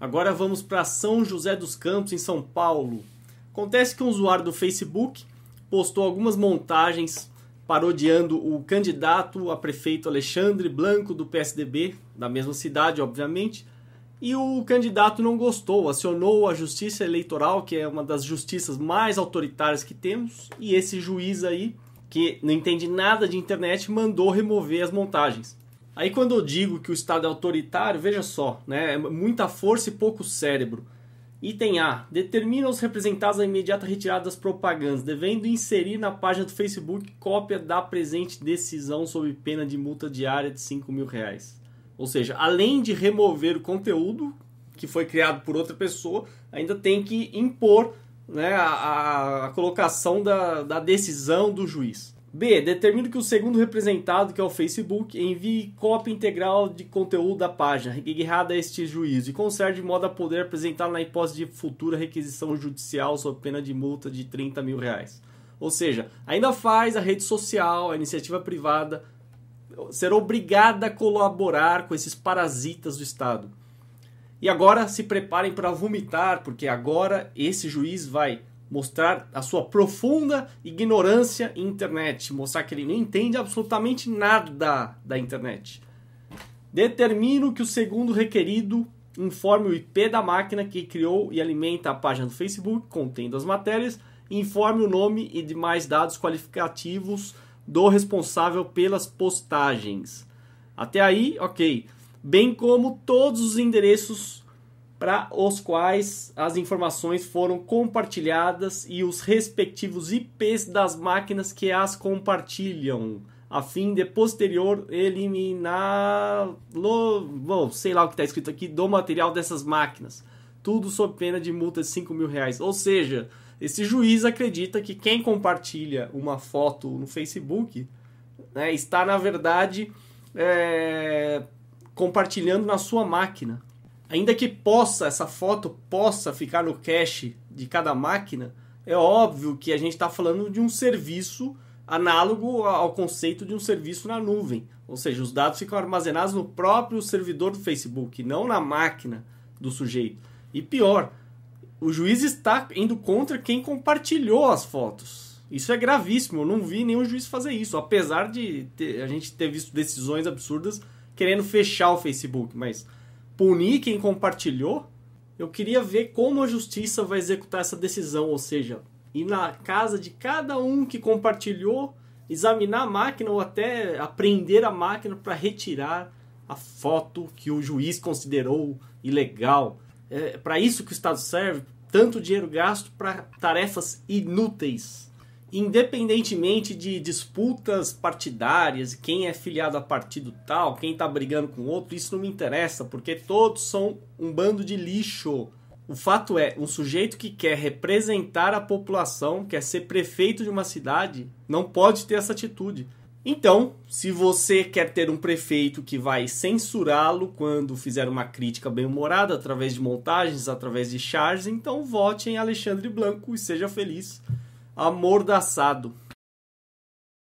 Agora vamos para São José dos Campos, em São Paulo. Acontece que um usuário do Facebook postou algumas montagens parodiando o candidato a prefeito Alexandre Blanco do PSDB, da mesma cidade, obviamente, e o candidato não gostou, acionou a Justiça Eleitoral, que é uma das justiças mais autoritárias que temos, e esse juiz aí, que não entende nada de internet, mandou remover as montagens. Aí quando eu digo que o Estado é autoritário, veja só, né? É muita força e pouco cérebro. Item A. Determina os representados a imediata retirada das propagandas, devendo inserir na página do Facebook cópia da presente decisão sob pena de multa diária de 5 mil reais. Ou seja, além de remover o conteúdo que foi criado por outra pessoa, ainda tem que impor né, a, a colocação da, da decisão do juiz. B. Determino que o segundo representado, que é o Facebook, envie cópia integral de conteúdo da página, guerrada a este juízo, e conserve de modo a poder apresentar na hipótese de futura requisição judicial sob pena de multa de 30 mil reais. Ou seja, ainda faz a rede social, a iniciativa privada, ser obrigada a colaborar com esses parasitas do Estado. E agora se preparem para vomitar, porque agora esse juiz vai mostrar a sua profunda ignorância em internet, mostrar que ele não entende absolutamente nada da internet. Determino que o segundo requerido informe o IP da máquina que criou e alimenta a página do Facebook contendo as matérias, informe o nome e demais dados qualificativos do responsável pelas postagens. Até aí, ok. Bem como todos os endereços para os quais as informações foram compartilhadas e os respectivos IPs das máquinas que as compartilham, a fim de posterior eliminar, bom, sei lá o que está escrito aqui, do material dessas máquinas. Tudo sob pena de multa de 5 mil reais. Ou seja, esse juiz acredita que quem compartilha uma foto no Facebook né, está, na verdade, é, compartilhando na sua máquina Ainda que possa, essa foto possa ficar no cache de cada máquina, é óbvio que a gente está falando de um serviço análogo ao conceito de um serviço na nuvem. Ou seja, os dados ficam armazenados no próprio servidor do Facebook, não na máquina do sujeito. E pior, o juiz está indo contra quem compartilhou as fotos. Isso é gravíssimo, eu não vi nenhum juiz fazer isso, apesar de ter, a gente ter visto decisões absurdas querendo fechar o Facebook, mas punir quem compartilhou, eu queria ver como a justiça vai executar essa decisão, ou seja, ir na casa de cada um que compartilhou, examinar a máquina ou até apreender a máquina para retirar a foto que o juiz considerou ilegal. É para isso que o Estado serve, tanto dinheiro gasto para tarefas inúteis independentemente de disputas partidárias, quem é filiado a partido tal, quem está brigando com outro, isso não me interessa, porque todos são um bando de lixo. O fato é, um sujeito que quer representar a população, quer ser prefeito de uma cidade, não pode ter essa atitude. Então, se você quer ter um prefeito que vai censurá-lo quando fizer uma crítica bem-humorada através de montagens, através de charges, então vote em Alexandre Blanco e seja feliz amordaçado.